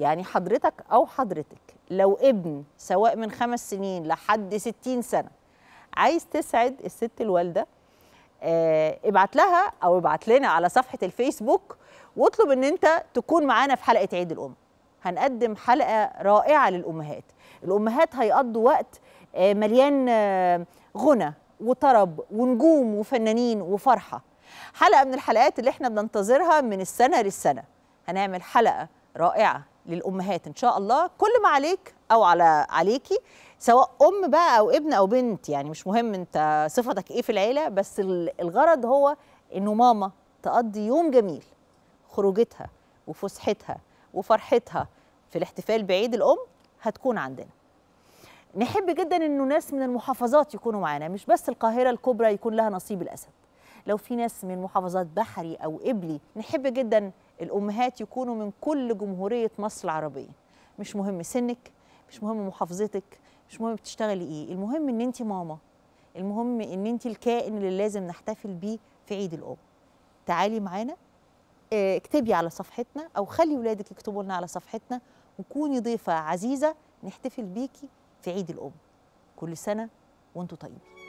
يعني حضرتك أو حضرتك لو ابن سواء من خمس سنين لحد ستين سنة عايز تسعد الست الوالدة آه ابعت لها أو ابعت لنا على صفحة الفيسبوك واطلب ان انت تكون معانا في حلقة عيد الأم هنقدم حلقة رائعة للأمهات الأمهات هيقضوا وقت آه مليان آه غنى وطرب ونجوم وفنانين وفرحة حلقة من الحلقات اللي احنا بننتظرها من السنة للسنة هنعمل حلقة رائعة للامهات ان شاء الله كل ما عليك او على عليكي سواء ام بقى او ابن او بنت يعني مش مهم انت صفتك ايه في العيله بس الغرض هو انه ماما تقضي يوم جميل خروجتها وفسحتها وفرحتها في الاحتفال بعيد الام هتكون عندنا نحب جدا انه ناس من المحافظات يكونوا معانا مش بس القاهره الكبرى يكون لها نصيب الاسد لو في ناس من محافظات بحري أو إبلي نحب جدا الأمهات يكونوا من كل جمهورية مصر العربية مش مهم سنك مش مهم محافظتك مش مهم بتشتغلي إيه المهم إن أنت ماما المهم إن أنت الكائن اللي لازم نحتفل بيه في عيد الأم تعالي معانا آه، اكتبي على صفحتنا أو خلي ولادك يكتبوا لنا على صفحتنا وكوني ضيفة عزيزة نحتفل بيكي في عيد الأم كل سنة وانتوا طيبين